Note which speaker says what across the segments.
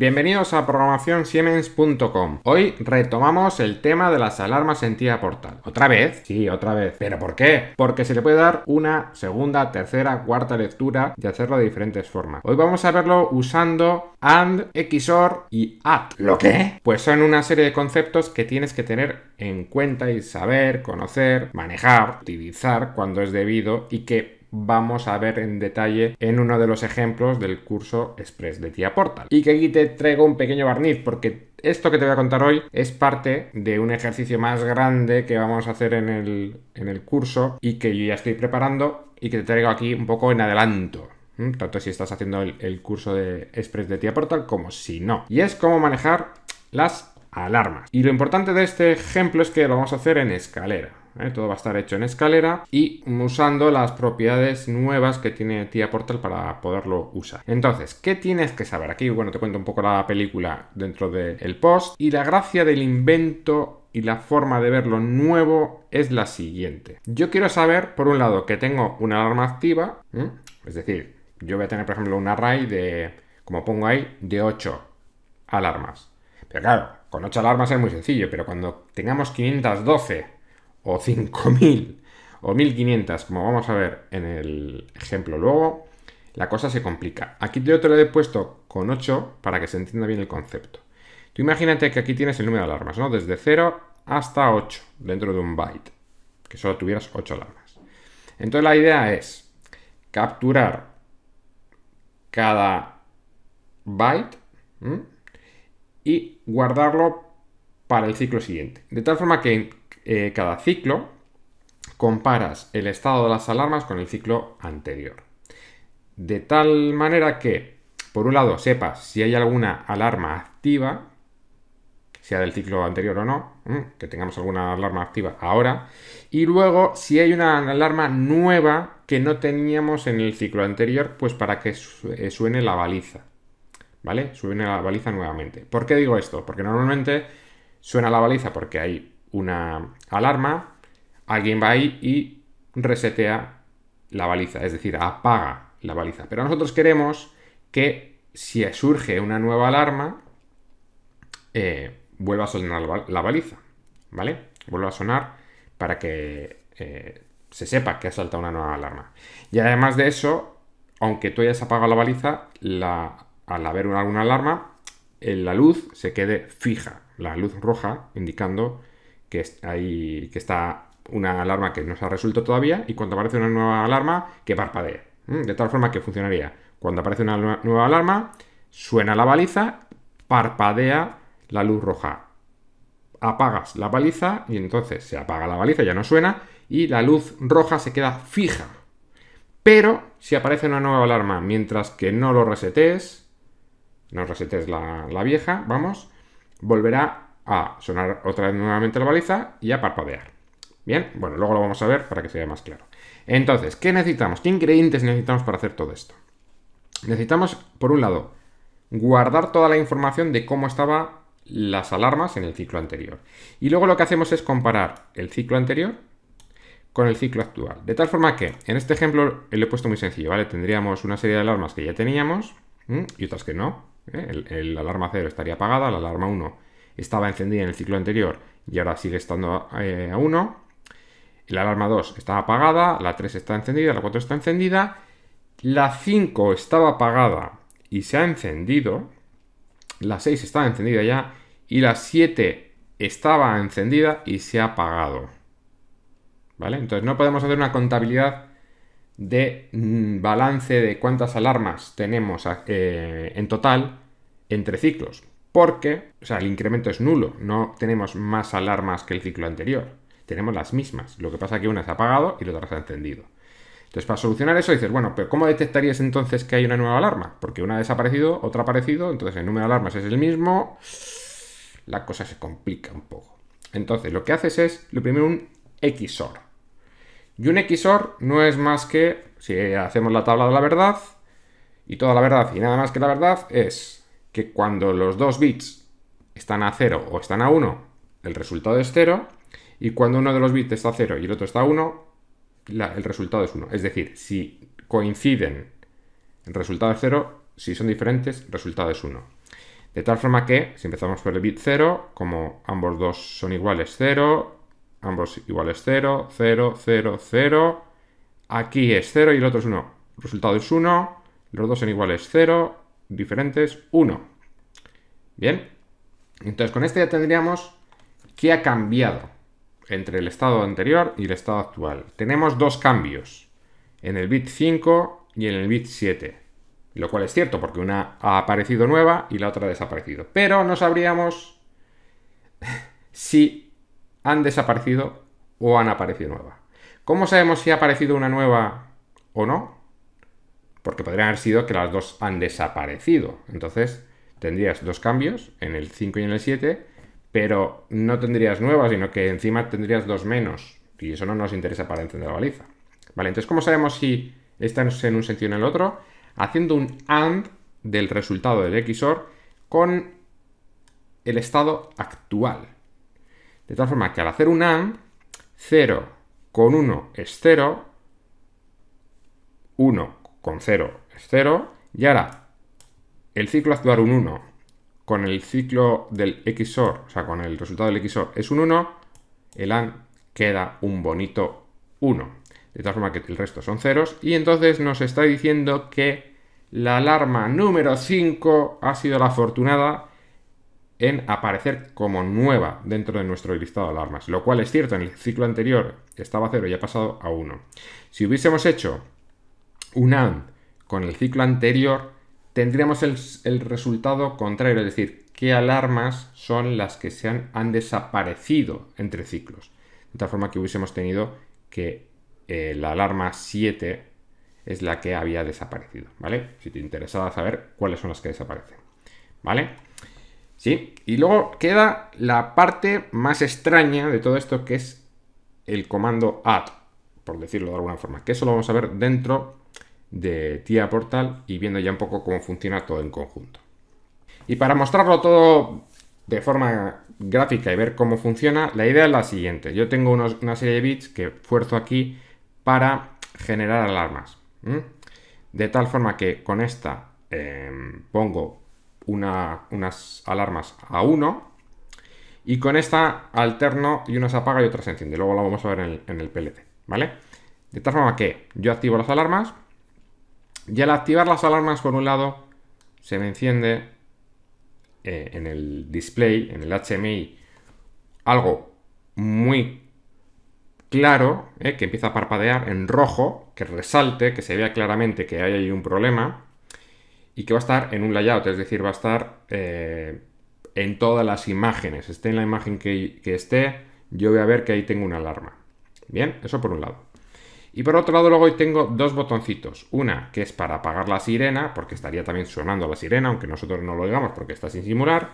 Speaker 1: Bienvenidos a Programación Siemens.com. Hoy retomamos el tema de las alarmas en tía portal. ¿Otra vez? Sí, otra vez. ¿Pero por qué? Porque se le puede dar una segunda, tercera, cuarta lectura y hacerlo de diferentes formas. Hoy vamos a verlo usando AND, XOR y AT. ¿Lo qué? Pues son una serie de conceptos que tienes que tener en cuenta y saber, conocer, manejar, utilizar cuando es debido y que vamos a ver en detalle en uno de los ejemplos del curso Express de Tía Portal. Y que aquí te traigo un pequeño barniz porque esto que te voy a contar hoy es parte de un ejercicio más grande que vamos a hacer en el, curso y que yo ya estoy preparando y que te traigo aquí un poco en adelanto ¿Mm? tanto si estás haciendo el, el, curso de Express de Tía Portal como si no. Y es cómo manejar las alarmas. Y lo importante de este ejemplo es que lo vamos a hacer en escalera. ¿eh? Todo va a estar hecho en escalera y usando las propiedades nuevas que tiene Tía Portal para poderlo usar. Entonces, ¿qué tienes que saber? Aquí, bueno, te cuento un poco la película dentro del post y la gracia del invento y la forma de verlo nuevo es la siguiente. Yo quiero saber, por un lado, que tengo una alarma activa, es decir, yo voy a tener, por ejemplo, un array de, como pongo ahí, de 8 alarmas. Pero claro, con 8 alarmas es muy sencillo, pero cuando tengamos 512 o 5000 o 1500, como vamos a ver en el ejemplo luego, la cosa se complica. Aquí yo te lo he puesto con 8 para que se entienda bien el concepto. Tú imagínate que aquí tienes el número de alarmas, ¿no? Desde 0 hasta 8 dentro de un byte, que solo tuvieras 8 alarmas. Entonces la idea es capturar cada byte y guardarlo para el ciclo siguiente. De tal forma que eh, cada ciclo comparas el estado de las alarmas con el ciclo anterior. De tal manera que, por un lado, sepas si hay alguna alarma activa, sea del ciclo anterior o no, mm, que tengamos alguna alarma activa ahora, y luego si hay una alarma nueva que no teníamos en el ciclo anterior, pues para que eh, suene la baliza, ¿vale? Suene la baliza nuevamente. ¿Por qué digo esto? Porque normalmente suena la baliza porque hay una alarma, alguien va ahí y resetea la baliza, es decir, apaga la baliza. Pero nosotros queremos que si surge una nueva alarma, eh, vuelva a sonar la baliza, ¿vale? Vuelva a sonar para que eh, se sepa que ha saltado una nueva alarma. Y además de eso, aunque tú hayas apagado la baliza, al haber una, alguna alarma, eh, la luz se quede fija, la luz roja indicando que, que está una alarma que no se ha resuelto todavía y cuando aparece una nueva alarma que parpadea. De tal forma que funcionaría. Cuando aparece una nueva alarma, suena la baliza, parpadea la luz roja. Apagas la baliza y entonces se apaga la baliza, ya no suena, y la luz roja se queda fija. Pero si aparece una nueva alarma mientras que no lo resetes, no resetes la, la vieja, vamos, volverá a sonar otra vez nuevamente la baliza y a parpadear. Bien, bueno, luego lo vamos a ver para que sea más claro. Entonces, ¿qué necesitamos? ¿Qué ingredientes necesitamos para hacer todo esto? Necesitamos, por un lado, guardar toda la información de cómo estaban las alarmas en el ciclo anterior. Y luego lo que hacemos es comparar el ciclo anterior con el ciclo actual. De tal forma que, en este ejemplo eh, lo he puesto muy sencillo, ¿vale? Tendríamos una serie de alarmas que ya teníamos y otras que no. ¿eh? La El, alarma 0 estaría apagada, la alarma 1 estaba encendida en el ciclo anterior y ahora sigue estando eh, a 1. La alarma 2 estaba apagada, la 3 está encendida, la 4 está encendida, la 5 estaba apagada y se ha encendido, la 6 estaba encendida ya y la 7 estaba encendida y se ha apagado. ¿Vale? Entonces no podemos hacer una contabilidad de mm, balance de cuántas alarmas tenemos eh, en total entre ciclos, porque, o sea, el incremento es nulo, no tenemos más alarmas que el ciclo anterior, tenemos las mismas. Lo que pasa es que una se ha apagado y la otra se ha encendido. Entonces, para solucionar eso dices, bueno, pero ¿cómo detectarías entonces que hay una nueva alarma? Porque una ha desaparecido, otra ha aparecido, entonces el número de alarmas es el mismo, la cosa se complica un poco. Entonces, lo que haces es, lo primero, un XOR. Y un XOR no es más que, si hacemos la tabla de la verdad, y toda la verdad y nada más que la verdad, es que cuando los dos bits están a 0 o están a 1, el resultado es 0, y cuando uno de los bits está a 0 y el otro está a 1, la, el resultado es 1. Es decir, si coinciden, el resultado es 0, si son diferentes, el resultado es 1. De tal forma que, si empezamos por el bit 0, como ambos dos son iguales 0, ambos iguales 0, 0, 0, 0, aquí es 0 y el otro es 1. El resultado es 1, los dos son iguales 0, diferentes 1. Bien, entonces con este ya tendríamos qué ha cambiado entre el estado anterior y el estado actual. Tenemos dos cambios en el bit 5 y en el bit 7, lo cual es cierto porque una ha aparecido nueva y la otra ha desaparecido, pero no sabríamos si han desaparecido o han aparecido nueva. ¿Cómo sabemos si ha aparecido una nueva o no? Porque podría haber sido que las dos han desaparecido. Entonces tendrías dos cambios en el 5 y en el 7, pero no tendrías nuevas, sino que encima tendrías dos menos. Y eso no nos interesa para entender la baliza. Vale, entonces, ¿cómo sabemos si están en un sentido o en el otro? Haciendo un AND del resultado del XOR con el estado actual. De tal forma que al hacer un AND, 0 con 1 es 0, 1 con 0 es 0. Y ahora, el ciclo actuar un 1 con el ciclo del XOR, o sea, con el resultado del XOR es un 1, el AND queda un bonito 1. De tal forma que el resto son ceros. Y entonces nos está diciendo que la alarma número 5 ha sido la afortunada en aparecer como nueva dentro de nuestro listado de alarmas, lo cual es cierto, en el ciclo anterior estaba 0 y ha pasado a 1. Si hubiésemos hecho un AND con el ciclo anterior, tendríamos el, resultado contrario, es decir, qué alarmas son las que se han, desaparecido entre ciclos. De tal forma que hubiésemos tenido que eh, la alarma 7 es la que había desaparecido, ¿vale? Si te interesaba saber cuáles son las que desaparecen, ¿vale? Sí, y luego queda la parte más extraña de todo esto que es el comando add, por decirlo de alguna forma, que eso lo vamos a ver dentro de Tía Portal y viendo ya un poco cómo funciona todo en conjunto. Y para mostrarlo todo de forma gráfica y ver cómo funciona, la idea es la siguiente. Yo tengo una serie de bits que fuerzo aquí para generar alarmas. De tal forma que con esta em, pongo unas alarmas a uno y con esta alterno y unas apaga y otras enciende. Luego la vamos a ver en el, en el PLC, ¿vale? De tal forma que yo activo las alarmas, y al activar las alarmas por un lado, se me enciende eh, en el display, en el HMI, algo muy claro, eh, que empieza a parpadear en rojo, que resalte, que se vea claramente que hay ahí un problema y que va a estar en un layout, es decir, va a estar eh, en todas las imágenes. Esté en la imagen que esté, yo voy a ver que ahí tengo una alarma. Bien, eso por un lado. Y por otro lado luego tengo dos botoncitos. Una que es para apagar la sirena, porque estaría también sonando la sirena, aunque nosotros no lo digamos porque está sin simular.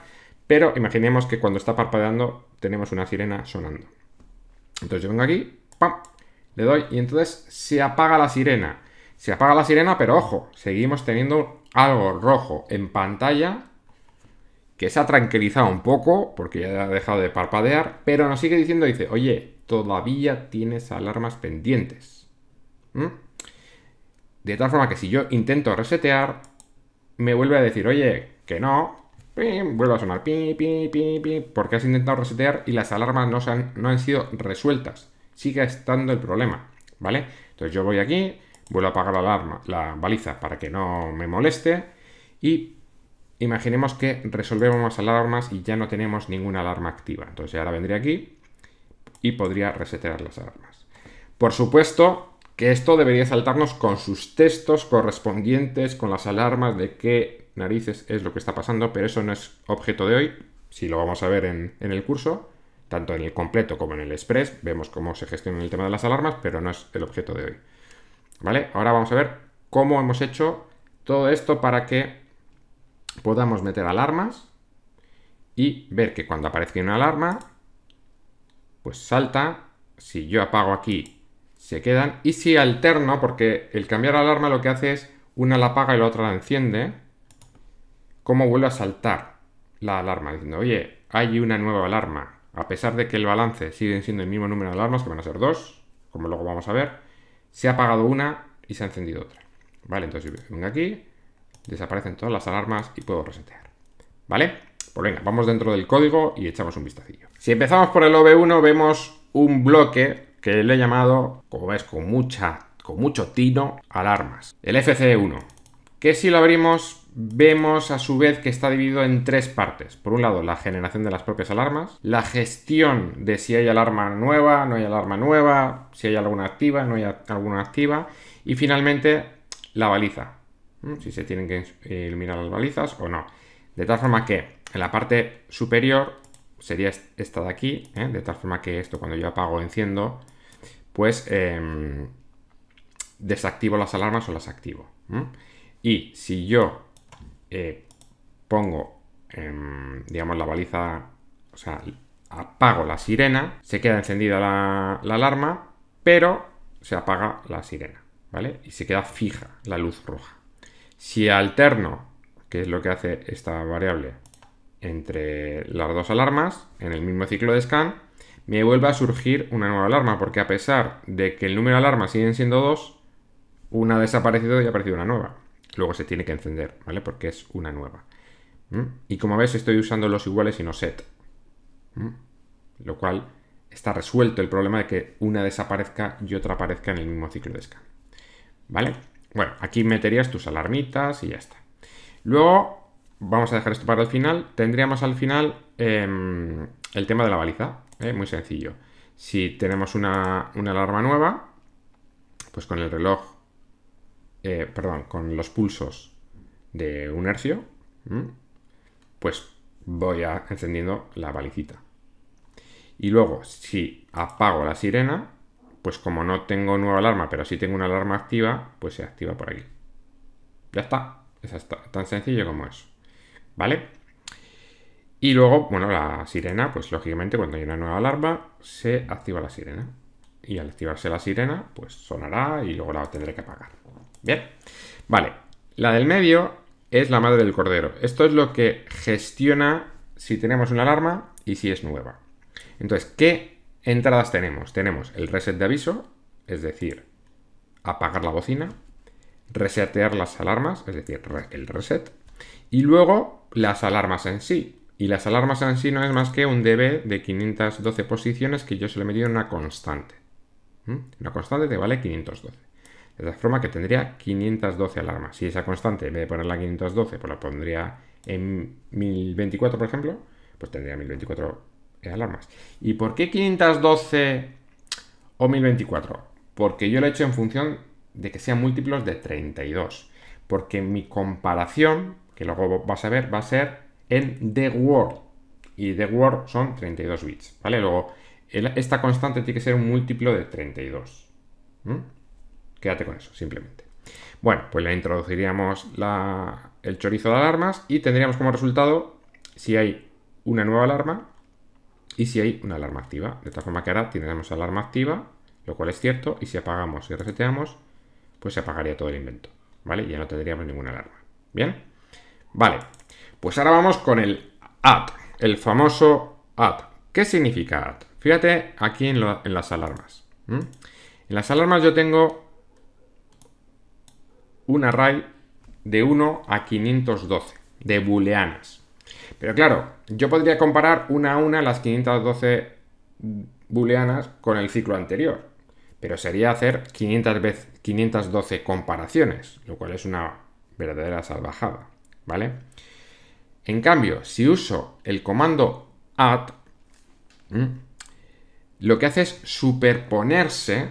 Speaker 1: Pero imaginemos que cuando está parpadeando tenemos una sirena sonando. Entonces yo vengo aquí, ¡pam! Le doy y entonces se apaga la sirena. Se apaga la sirena, pero ojo, seguimos teniendo algo rojo en pantalla que se ha tranquilizado un poco porque ya ha dejado de parpadear, pero nos sigue diciendo, dice, oye, todavía tienes alarmas pendientes. ¿Mm? De tal forma que si yo intento resetear, me vuelve a decir, oye, que no, vuelve a sonar, pim, porque has intentado resetear y las alarmas no, han, no han sido resueltas. Sigue estando el problema, ¿vale? Entonces yo voy aquí, vuelvo a apagar la alarma, la baliza para que no me moleste y imaginemos que resolvemos las alarmas y ya no tenemos ninguna alarma activa. Entonces ahora vendría aquí y podría resetear las alarmas. Por supuesto, que esto debería saltarnos con sus textos correspondientes, con las alarmas de qué narices es lo que está pasando, pero eso no es objeto de hoy, si lo vamos a ver en, el curso, tanto en el completo como en el express, vemos cómo se gestiona el tema de las alarmas, pero no es el objeto de hoy. ¿Vale? Ahora vamos a ver cómo hemos hecho todo esto para que podamos meter alarmas y ver que cuando aparezca una alarma, pues salta, si yo apago aquí se quedan. Y si alterno, porque el cambiar alarma lo que hace es una la apaga y la otra la enciende, ¿cómo vuelve a saltar la alarma? Diciendo, oye, hay una nueva alarma. A pesar de que el balance siguen siendo el mismo número de alarmas, que van a ser dos, como luego vamos a ver, se ha apagado una y se ha encendido otra. Vale, entonces vengo aquí, desaparecen todas las alarmas y puedo resetear. ¿Vale? Pues venga, vamos dentro del código y echamos un vistacillo. Si empezamos por el OB1, vemos un bloque que le he llamado, como ves, con, mucha, con mucho tino, alarmas. El FC1, que si lo abrimos vemos a su vez que está dividido en tres partes. Por un lado, la generación de las propias alarmas, la gestión de si hay alarma nueva, no hay alarma nueva, si hay alguna activa, no hay alguna activa, y finalmente la baliza, ¿Mm? si se tienen que eh, eliminar las balizas o no. De tal forma que en la parte superior sería esta de aquí, ¿eh? de tal forma que esto cuando yo apago o enciendo, pues em, desactivo las alarmas o las activo. Y si yo eh, pongo, em, digamos, la baliza, o sea, apago la sirena, se queda encendida la, la, alarma, pero se apaga la sirena, ¿vale? Y se queda fija la luz roja. Si alterno, que es lo que hace esta variable, entre las dos alarmas, en el mismo ciclo de scan, me vuelva a surgir una nueva alarma, porque a pesar de que el número de alarma siguen siendo dos, una ha desaparecido y ha aparecido una nueva. Luego se tiene que encender, ¿vale? Porque es una nueva. ¿Mm? Y como ves, estoy usando los iguales y no set. ¿Mm? Lo cual está resuelto el problema de que una desaparezca y otra aparezca en el mismo ciclo de scan. ¿Vale? Bueno, aquí meterías tus alarmitas y ya está. Luego vamos a dejar esto para el final, tendríamos al final em, el tema de la baliza, ¿eh? muy sencillo. Si tenemos una, alarma nueva, pues con el reloj, eh, perdón, con los pulsos de un hercio, pues voy a, encendiendo la balicita. Y luego, si apago la sirena, pues como no tengo nueva alarma, pero sí tengo una alarma activa, pues se activa por aquí. Ya está. Es tan sencillo como eso. ¿vale? Y luego, bueno, la sirena, pues lógicamente cuando hay una nueva alarma, se activa la sirena. Y al activarse la sirena, pues sonará y luego la tendré que apagar. Bien, vale. La del medio es la madre del cordero. Esto es lo que gestiona si tenemos una alarma y si es nueva. Entonces, ¿qué entradas tenemos? Tenemos el reset de aviso, es decir, apagar la bocina, resetear las alarmas, es decir, el reset, y luego las alarmas en sí. Y las alarmas en sí no es más que un DB de 512 posiciones que yo se le he metido en una constante. ¿Mm? Una constante te vale 512. De tal forma que tendría 512 alarmas. Si esa constante, en vez de ponerla 512, pues la pondría en 1024, por ejemplo, pues tendría 1024 alarmas. ¿Y por qué 512 o 1024? Porque yo lo he hecho en función de que sean múltiplos de 32. Porque mi comparación que luego vas a ver, va a ser en the word. Y the word son 32 bits, ¿vale? Luego, esta constante tiene que ser un múltiplo de 32. Quédate con eso, simplemente. Bueno, pues le introduciríamos el chorizo de alarmas y tendríamos como resultado si hay una nueva alarma y si hay una alarma activa. De tal forma que ahora tendremos alarma activa, lo cual es cierto, y si apagamos y reseteamos, pues se apagaría todo el invento, ¿vale? Ya no tendríamos ninguna alarma. ¿Bien? Vale, pues ahora vamos con el ADD, el famoso ADD. ¿Qué significa ADD? Fíjate aquí en, las alarmas. En las alarmas yo tengo un array de 1 a 512, de booleanas. Pero claro, yo podría comparar una a una las 512 booleanas con el ciclo anterior, pero sería hacer 512 comparaciones, lo cual es una verdadera salvajada. ¿vale? En cambio, si uso el comando add, lo que hace es superponerse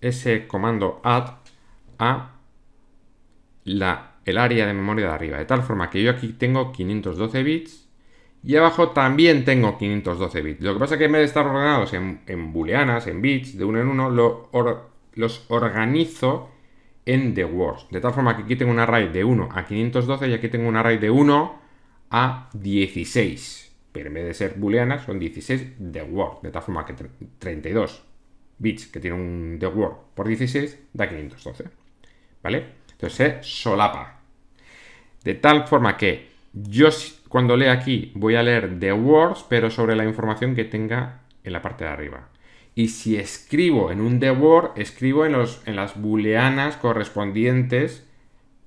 Speaker 1: ese comando add a la, el área de memoria de arriba, de tal forma que yo aquí tengo 512 bits y abajo también tengo 512 bits. Lo que pasa es que en vez de estar ordenados en, booleanas, en bits, de uno en uno, los organizo en the words. De tal forma que aquí tengo un array de 1 a 512 y aquí tengo un array de 1 a 16. Pero en vez de ser booleanas, son 16 the word. De tal forma que 32 bits que tiene un the word por 16 da 512. ¿Vale? Entonces se solapa. De tal forma que yo cuando lea aquí voy a leer the words, pero sobre la información que tenga en la parte de arriba. Y si escribo en un word escribo en, los, en las booleanas correspondientes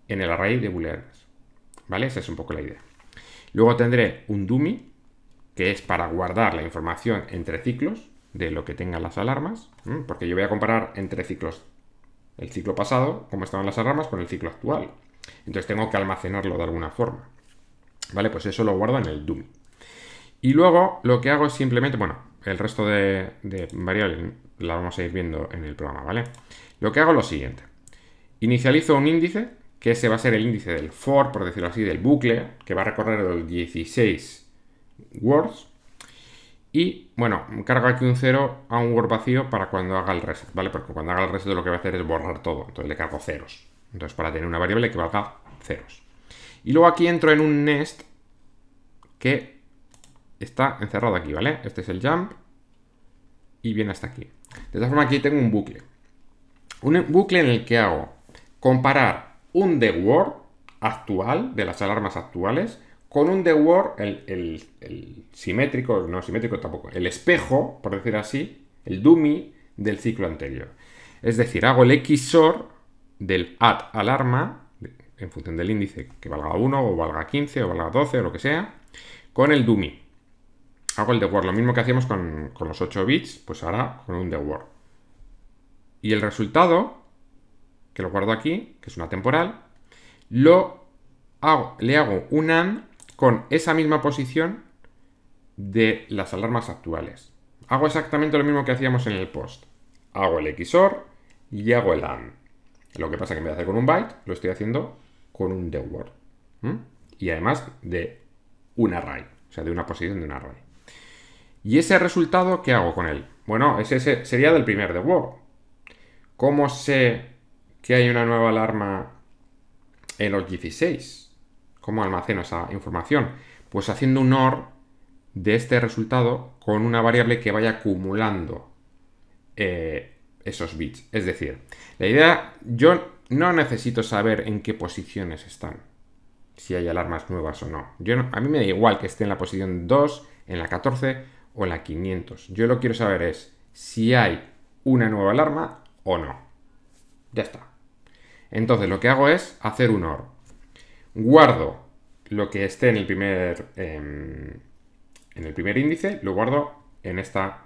Speaker 1: en el array de booleanas. ¿Vale? Esa es un poco la idea. Luego tendré un dummy, que es para guardar la información entre ciclos de lo que tengan las alarmas, porque yo voy a comparar entre ciclos el ciclo pasado, cómo estaban las alarmas, con el ciclo actual. Entonces tengo que almacenarlo de alguna forma. ¿Vale? Pues eso lo guardo en el dummy. Y luego lo que hago es simplemente, bueno, el resto de, variables la vamos a ir viendo en el programa, ¿vale? Lo que hago es lo siguiente. Inicializo un índice, que ese va a ser el índice del for, por decirlo así, del bucle, que va a recorrer los 16 words. Y, bueno, cargo aquí un 0 a un word vacío para cuando haga el reset, ¿vale? Porque cuando haga el reset lo que va a hacer es borrar todo, entonces le cargo ceros. Entonces, para tener una variable que valga ceros. Y luego aquí entro en un nest que está encerrado aquí, ¿vale? Este es el jump y viene hasta aquí. De esta forma aquí tengo un bucle. Un bucle en el que hago comparar un the word actual, de las alarmas actuales, con un the word, el, simétrico, no simétrico tampoco, el espejo, por decir así, el dummy del ciclo anterior. Es decir, hago el XOR del add alarma, en función del índice, que valga 1 o valga 15 o valga 12 o lo que sea, con el dummy hago el de Word, lo mismo que hacíamos con, los 8 bits, pues ahora con un de Word. Y el resultado, que lo guardo aquí, que es una temporal, lo le hago un AND con esa misma posición de las alarmas actuales. Hago exactamente lo mismo que hacíamos en el post. Hago el XOR y hago el AND. Lo que pasa es que en vez de hacer con un byte, lo estoy haciendo con un deword. word. Y además de un array, o sea, de una posición de un array. ¿Y ese resultado qué hago con él? Bueno, ese sería del primer Word. ¿Cómo sé que hay una nueva alarma en los 16? ¿Cómo almaceno esa información? Pues haciendo un OR de este resultado con una variable que vaya acumulando eh, esos bits. Es decir, la idea, yo no necesito saber en qué posiciones están, si hay alarmas nuevas o no. Yo no, a mí me da igual que esté en la posición 2, en la 14 o la 500. Yo lo quiero saber es si hay una nueva alarma o no. Ya está. Entonces lo que hago es hacer un OR. Guardo lo que esté en el primer, em, en el primer índice, lo guardo en esta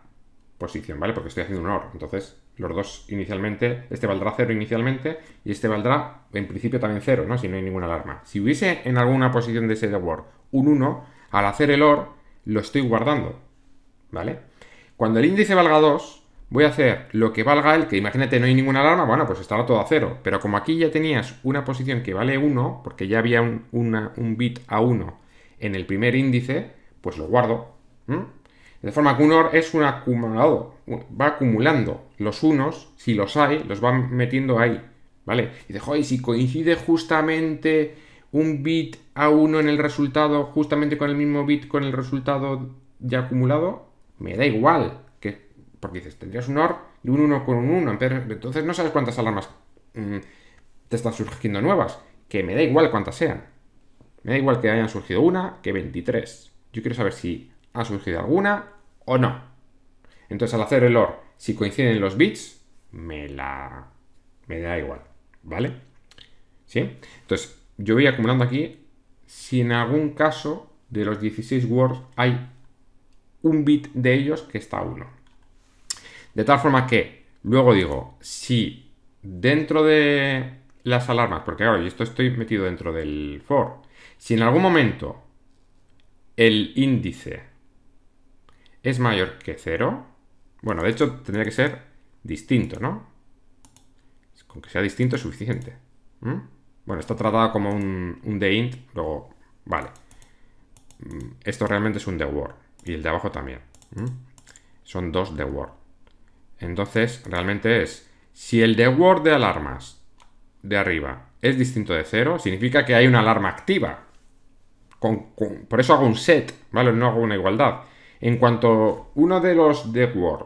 Speaker 1: posición, ¿vale? Porque estoy haciendo un OR. Entonces los dos inicialmente, este valdrá 0 inicialmente y este valdrá en principio también 0, ¿no? Si no hay ninguna alarma. Si hubiese en alguna posición de ese word un 1, al hacer el OR lo estoy guardando ¿vale? Cuando el índice valga 2, voy a hacer lo que valga el que imagínate no hay ninguna alarma, bueno, pues estará todo a cero. Pero como aquí ya tenías una posición que vale 1, porque ya había un, bit a 1 en el primer índice, pues lo guardo. De forma que un OR es un acumulado, va acumulando los unos, si los hay, los va metiendo ahí, ¿vale? Y dice, joder, si coincide justamente un bit a 1 en el resultado, justamente con el mismo bit con el resultado ya acumulado, me da igual. Que, porque dices, tendrías un OR y un 1 con un 1, entonces no sabes cuántas alarmas mm, te están surgiendo nuevas. Que me da igual cuántas sean. Me da igual que hayan surgido una que 23. Yo quiero saber si ha surgido alguna o no. Entonces al hacer el OR, si coinciden los bits, me la... me da igual, ¿vale? ¿Sí? Entonces yo voy acumulando aquí si en algún caso de los 16 words hay un bit de ellos que está a 1. De tal forma que, luego digo, si dentro de las alarmas, porque ahora yo esto estoy metido dentro del for, si en algún momento el índice es mayor que 0, bueno, de hecho tendría que ser distinto, ¿no? Con que sea distinto es suficiente. Bueno, está tratado como un, un de int, luego, vale. Mm, esto realmente es un de word, y el de abajo también. Son dos de Word. Entonces, realmente es, si el de Word de alarmas de arriba es distinto de cero, significa que hay una alarma activa. por eso hago un set, ¿vale? No hago una igualdad. En cuanto uno de los de Word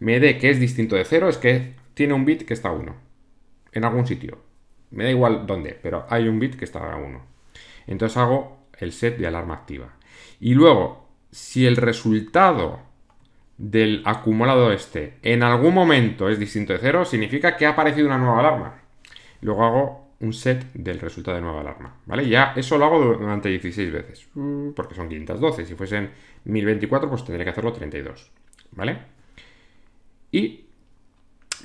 Speaker 1: me dé que es distinto de cero, es que tiene un bit que está a 1. En algún sitio. Me da igual dónde, pero hay un bit que está a 1. Entonces hago el set de alarma activa. Y luego, si el resultado del acumulado este en algún momento es distinto de cero, significa que ha aparecido una nueva alarma. Luego hago un set del resultado de nueva alarma, ¿vale? Ya eso lo hago durante 16 veces, mm, porque son 512. Si fuesen 1024, pues tendría que hacerlo 32, ¿vale? Y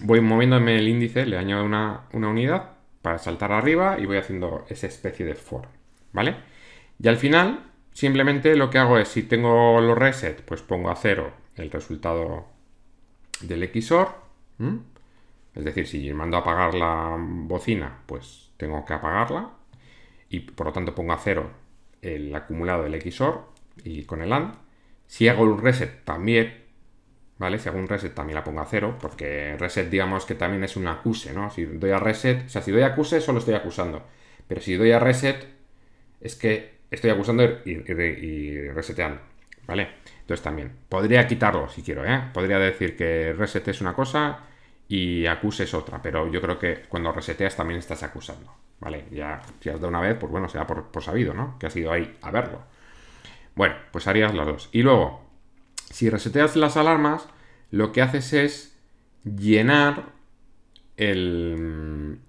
Speaker 1: voy moviéndome el índice, le añado una, una unidad para saltar arriba y voy haciendo esa especie de for, ¿vale? Y al final Simplemente lo que hago es, si tengo los reset, pues pongo a cero el resultado del XOR. Es decir, si mando a apagar la bocina, pues tengo que apagarla. Y por lo tanto pongo a cero el acumulado del XOR y con el AND. Si hago un reset también, ¿vale? Si hago un reset también la pongo a cero, porque reset digamos que también es un acuse, ¿no? Si doy a reset, o sea, si doy a acuse solo estoy acusando. Pero si doy a reset es que estoy acusando y, reseteando, ¿vale? Entonces también, podría quitarlo si quiero, ¿eh? Podría decir que reset es una cosa y acuse es otra, pero yo creo que cuando reseteas también estás acusando, ¿vale? Ya, si has dado una vez, pues bueno, será por, sabido, ¿no? Que has ido ahí a verlo. Bueno, pues harías las dos. Y luego, si reseteas las alarmas, lo que haces es llenar el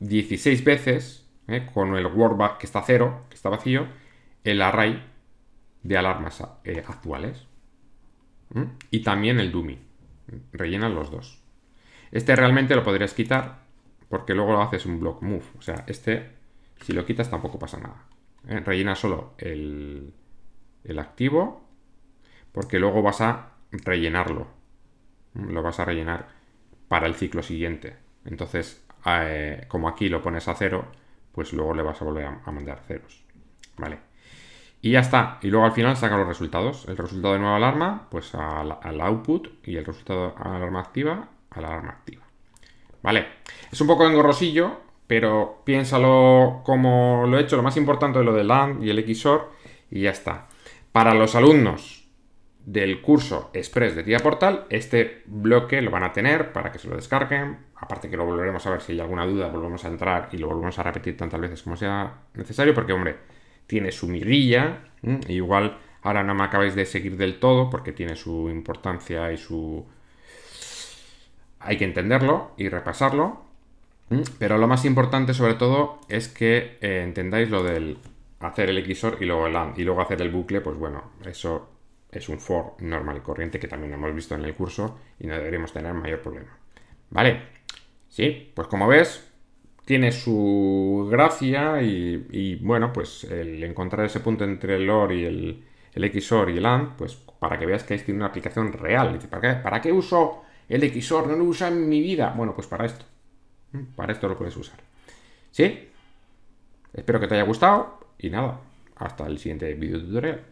Speaker 1: 16 mm, veces ¿eh? con el workback que está cero está vacío, el array de alarmas eh, actuales. Y también el dummy. Rellenan los dos. Este realmente lo podrías quitar porque luego lo haces un block move. O sea, este, si lo quitas tampoco pasa nada. ¿eh? Rellena solo el, activo porque luego vas a rellenarlo. Lo vas a rellenar para el ciclo siguiente. Entonces, eh, como aquí lo pones a cero, pues luego le vas a volver a mandar ceros. ¿vale? Y ya está. Y luego al final saca los resultados. El resultado de nueva alarma, pues al, output y el resultado de alarma activa, a la alarma activa. ¿Vale? Es un poco engorrosillo, pero piénsalo como lo he hecho. Lo más importante es lo del AND y el XOR y ya está. Para los alumnos del curso Express de Tía Portal, este bloque lo van a tener para que se lo descarguen. Aparte que lo volveremos a ver si hay alguna duda, volvemos a entrar y lo volvemos a repetir tantas veces como sea necesario, porque hombre tiene su mirilla e igual ahora no me acabáis de seguir del todo porque tiene su importancia y su... Hay que entenderlo y repasarlo, pero lo más importante sobre todo es que eh, entendáis lo del hacer el XOR y luego el AND y luego hacer el bucle, pues bueno, eso es un for normal y corriente que también hemos visto en el curso y no deberíamos tener mayor problema. ¿Vale? Sí, pues como ves, tiene su gracia y, bueno, pues el encontrar ese punto entre el OR y el, XOR y el AND, pues para que veas que este tiene una aplicación real. ¿Para qué, ¿Para qué uso el XOR? No lo uso en mi vida. Bueno, pues para esto. ¿Mm? Para esto lo puedes usar. ¿Sí? Espero que te haya gustado y nada, hasta el siguiente video tutorial.